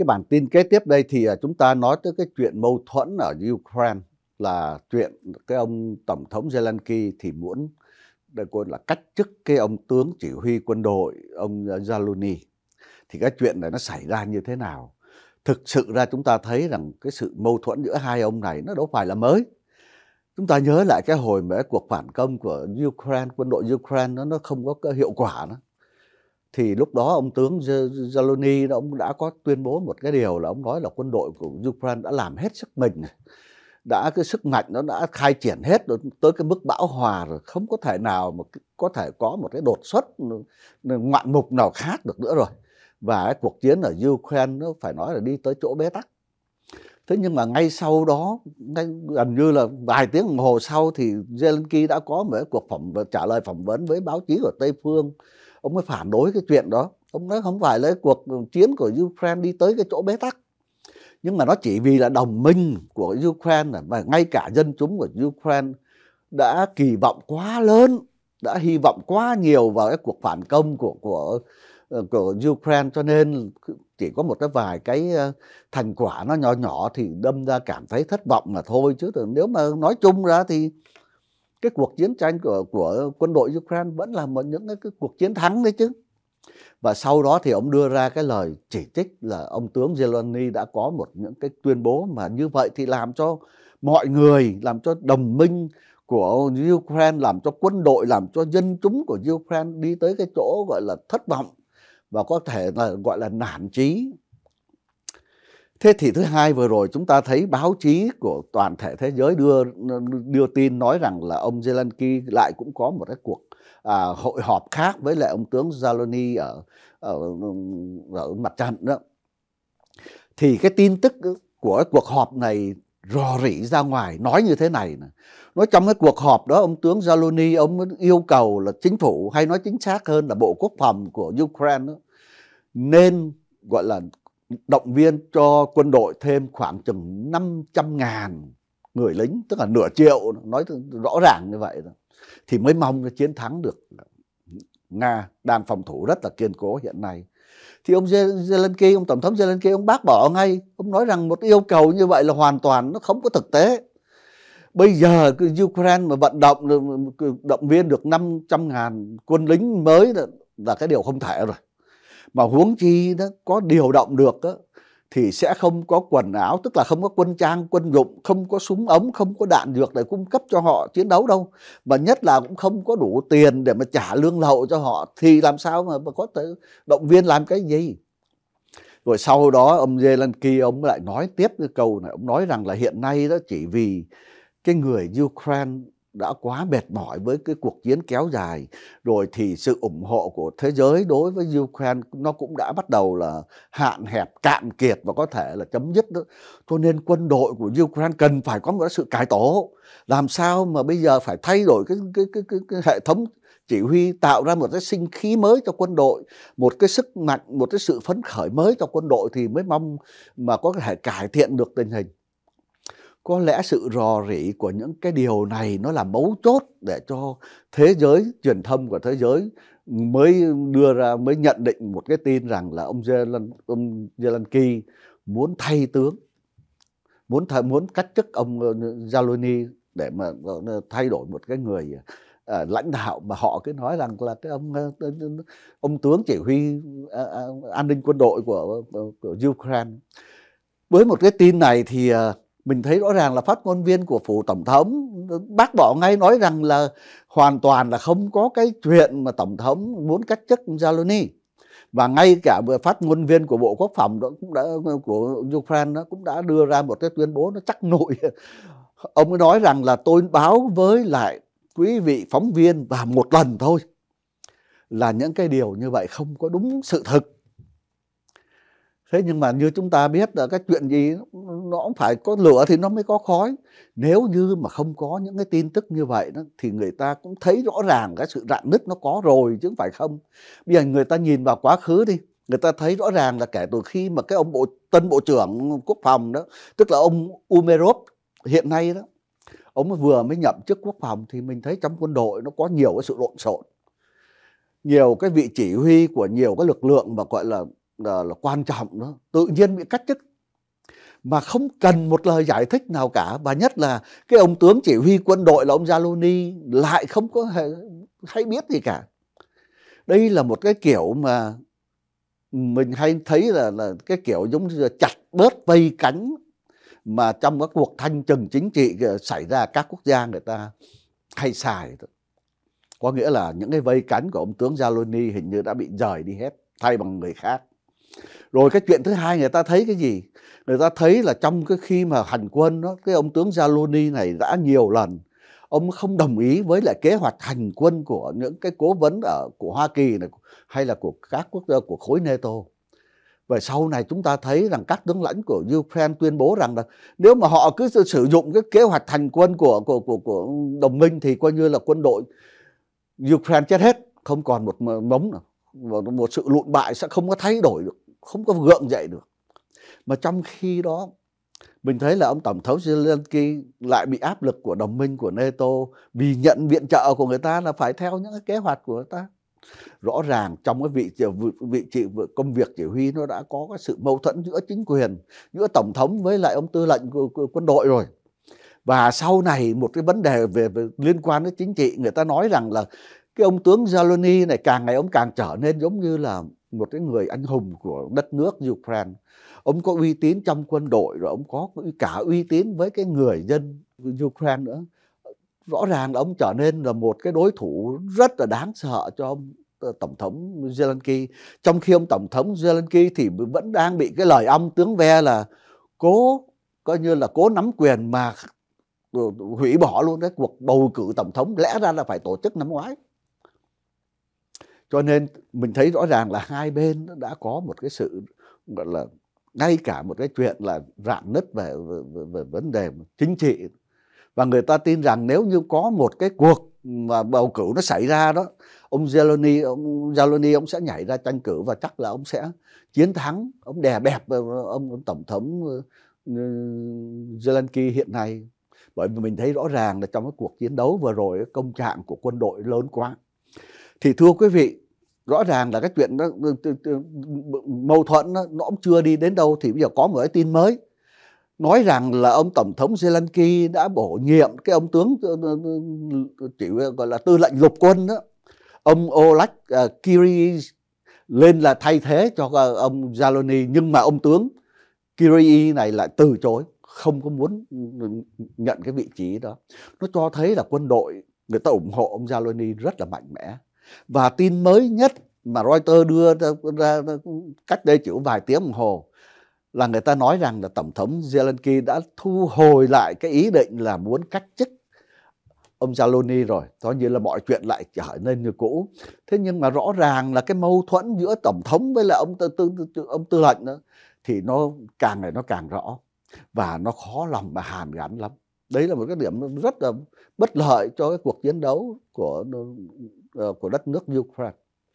cái bản tin kế tiếp đây thì à, chúng ta nói tới cái chuyện mâu thuẫn ở Ukraine là chuyện cái ông tổng thống Zelensky thì muốn đây cô là cách chức cái ông tướng chỉ huy quân đội ông à, Zaluni thì cái chuyện này nó xảy ra như thế nào thực sự ra chúng ta thấy rằng cái sự mâu thuẫn giữa hai ông này nó đâu phải là mới chúng ta nhớ lại cái hồi mà cái cuộc phản công của Ukraine quân đội Ukraine nó nó không có hiệu quả nữa thì lúc đó ông tướng Zaloni ông đã có tuyên bố một cái điều là ông nói là quân đội của Ukraine đã làm hết sức mình đã cái sức mạnh nó đã khai triển hết rồi tới cái mức bão hòa rồi không có thể nào mà có thể có một cái đột xuất ừ, ừ, ngoạn mục nào khác được nữa rồi và cái cuộc chiến ở Ukraine nó phải nói là đi tới chỗ bế tắc thế nhưng mà ngay sau đó ngay gần như là vài tiếng đồng hồ sau thì Zelensky đã có một cái cuộc phỏng trả lời phỏng vấn với báo chí của Tây phương ông mới phản đối cái chuyện đó ông nói không phải là cuộc chiến của ukraine đi tới cái chỗ bế tắc nhưng mà nó chỉ vì là đồng minh của ukraine mà ngay cả dân chúng của ukraine đã kỳ vọng quá lớn đã hy vọng quá nhiều vào cái cuộc phản công của của ờ, của Ukraine cho nên chỉ có một cái vài cái ờ, thành quả nó nhỏ nhỏ thì đâm ra cảm thấy thất vọng mà thôi chứ nếu mà nói chung ra thì cái cuộc chiến tranh của của quân đội Ukraine vẫn là một những cái, cái cuộc chiến thắng đấy chứ và sau đó thì ông đưa ra cái lời chỉ trích là ông tướng Zelensky đã có một những cái tuyên bố mà như vậy thì làm cho mọi người làm cho đồng minh của Ukraine làm cho quân đội làm cho dân chúng của Ukraine đi tới cái chỗ gọi là thất vọng và có thể là gọi là nản chí Thế thì thứ hai vừa rồi chúng ta thấy báo chí của toàn thể thế giới đưa đưa tin nói rằng là ông Zelensky lại cũng có một cái cuộc à, hội họp khác với lại ông tướng Zalony ở, ở ở mặt trận đó. Thì cái tin tức của cuộc họp này rò rỉ ra ngoài nói như thế này nè. Nói trong cái cuộc họp đó ông tướng Zalony ông yêu cầu là chính phủ hay nói chính xác hơn là bộ quốc phòng của Ukraine đó, nên gọi là động viên cho quân đội thêm khoảng chừng 500 ngàn người lính tức là nửa triệu nói rõ ràng như vậy thì mới mong nó chiến thắng được Nga đang phòng thủ rất là kiên cố hiện nay thì ông Zelensky ông tổng thống Zelensky ông bác bỏ ngay ông nói rằng một yêu cầu như vậy là hoàn toàn nó không có thực tế bây giờ Ukraine mà vận động động viên được 500 ngàn quân lính mới là, là cái điều không thể rồi mà huống chi đó có điều động được đó, thì sẽ không có quần áo tức là không có quân trang quân dụng không có súng ống không có đạn dược để cung cấp cho họ chiến đấu đâu mà nhất là cũng không có đủ tiền để mà trả lương lậu cho họ thì làm sao mà, mà có thể động viên làm cái gì rồi sau đó ông Zelensky ông lại nói tiếp cái câu này ông nói rằng là hiện nay đó chỉ vì cái người Ukraine đã quá mệt mỏi với cái cuộc chiến kéo dài rồi thì sự ủng hộ của thế giới đối với Ukraine nó cũng đã bắt đầu là hạn hẹp cạn kiệt và có thể là chấm dứt đó. cho nên quân đội của Ukraine cần phải có một sự cải tổ làm sao mà bây giờ phải thay đổi cái cái cái, cái, cái hệ thống chỉ huy tạo ra một cái sinh khí mới cho quân đội một cái sức mạnh một cái sự phấn khởi mới cho quân đội thì mới mong mà có thể cải thiện được tình hình có lẽ sự rò rỉ của những cái điều này nó là mấu chốt để cho thế giới truyền thông của thế giới mới đưa ra mới nhận định một cái tin rằng là ông Zelensky, ông Zelensky muốn thay tướng muốn thay muốn cách chức ông Zaloni ờ, để mà ờ, thay đổi một cái người À, lãnh đạo mà họ cứ nói rằng là cái ông ông tướng chỉ huy à, an ninh quân đội của, của, của Ukraine với một cái tin này thì mình thấy rõ ràng là phát ngôn viên của phủ tổng thống bác bỏ ngay nói rằng là hoàn toàn là không có cái chuyện mà tổng thống muốn cách chức Zaloni và ngay cả vừa phát ngôn viên của bộ quốc phòng đó cũng đã của Ukraine nó cũng đã đưa ra một cái tuyên bố nó chắc nội ông ấy nói rằng là tôi báo với lại quý vị phóng viên và một lần thôi là những cái điều như vậy không có đúng sự thực thế nhưng mà như chúng ta biết là cái chuyện gì nó cũng phải có lửa thì nó mới có khói nếu như mà không có những cái tin tức như vậy đó, thì người ta cũng thấy rõ ràng cái sự rạn nứt nó có rồi chứ không phải không bây giờ người ta nhìn vào quá khứ đi người ta thấy rõ ràng là kể từ khi mà cái ông bộ tân bộ trưởng quốc phòng đó tức là ông Umerov hiện nay đó ông vừa mới nhậm chức quốc phòng thì mình thấy trong quân đội nó có nhiều cái sự lộn xộn nhiều cái vị chỉ huy của nhiều cái lực lượng mà gọi là là, là quan trọng đó tự nhiên bị cách chức mà không cần một lời giải thích nào cả và nhất là cái ông tướng chỉ huy quân đội là ông Zaloni lại không có hề, hay biết gì cả đây là một cái kiểu mà mình hay thấy là là cái kiểu giống như là chặt bớt vây cánh mà trong các cuộc thanh trừng chính trị ờ, xảy ra các quốc gia người ta hay xài có nghĩa là những cái vây cánh của ông tướng Zaloni hình như đã bị rời đi hết thay bằng người khác rồi cái chuyện thứ hai người ta thấy cái gì người ta thấy là trong cái khi mà hành quân đó cái ông tướng Zaloni này đã nhiều lần ông không đồng ý với lại kế hoạch hành quân của những cái cố vấn ở của Hoa Kỳ này hay là của các quốc gia của khối NATO và sau này chúng ta thấy rằng các tướng lãnh của Ukraine tuyên bố rằng là nếu mà họ cứ sử dụng cái kế hoạch thành quân của của của, của đồng minh thì coi như là quân đội Ukraine chết hết không còn một mống nào một sự lụn bại sẽ không có thay đổi được không có gượng dậy được mà trong khi đó mình thấy là ông tổng thống Zelensky lại bị áp lực của đồng minh của NATO vì nhận viện trợ của người ta là phải theo những cái kế hoạch của người ta rõ ràng trong cái vị trí vị trí công việc chỉ huy nó đã có cái sự mâu thuẫn giữa chính quyền giữa tổng thống với lại ông tư lệnh của, của quân đội rồi và sau này một cái vấn đề về, về liên quan đến chính trị người ta nói rằng là cái ông tướng Zaloni này càng ngày ông càng trở nên giống như là một cái người anh hùng của đất nước Ukraine ông có uy tín trong quân đội rồi ông có cả uy tín với cái người dân Ukraine nữa rõ ràng là ông trở nên là một cái đối thủ rất là đáng sợ cho ông ờ, tổng thống Zelensky trong khi ông tổng thống Zelensky thì vẫn đang bị cái lời ông tướng ve là cố coi như là cố nắm quyền mà ờ, hủy bỏ luôn cái cuộc bầu cử tổng thống lẽ ra là phải tổ chức năm ngoái cho nên mình thấy rõ ràng là hai bên đã có một cái sự gọi là ngay cả một cái chuyện là rạn nứt về, về, về vấn đề chính trị và người ta tin rằng nếu như có một cái cuộc mà bầu cử nó xảy ra đó ông Zeloni ông Zeloni ông sẽ nhảy ra tranh cử và chắc là ông sẽ chiến thắng ông đè bẹp ờ, ông, ông tổng thống ờ, ờ, Zelensky hiện nay bởi vì mình thấy rõ ràng là trong cái cuộc chiến đấu vừa rồi công trạng của quân đội lớn quá thì thưa quý vị rõ ràng là cái chuyện đó ừ, ừ, ừ, mâu thuẫn đó, nó cũng chưa đi đến đâu thì bây giờ có một cái tin mới nói rằng là ông tổng thống Zelensky đã bổ nhiệm cái ông tướng chỉ gọi là tư lệnh lục quân đó ông Oleg ờ, Kiri lên là thay thế cho ờ, ông Zalony nhưng mà ông tướng Kiri này lại từ chối không có muốn nhận cái vị trí đó nó cho thấy là quân đội người ta ủng hộ ông Zalony rất là mạnh mẽ và tin mới nhất mà Reuters đưa ra, ra, cách đây chỉ vài tiếng đồng hồ là người ta nói rằng là tổng thống Zelensky đã thu hồi lại cái ý định là muốn cách chức ông Zaloni rồi, coi như là mọi chuyện lại trở nên như cũ. Thế nhưng mà rõ ràng là cái mâu thuẫn giữa tổng thống với là ông tư, tư, tư ông tư lệnh đó, thì nó càng ngày nó càng rõ và nó khó lòng mà hàn gắn lắm. Đấy là một cái điểm rất là bất lợi cho cái cuộc chiến đấu của Ờ, của đất nước Ukraine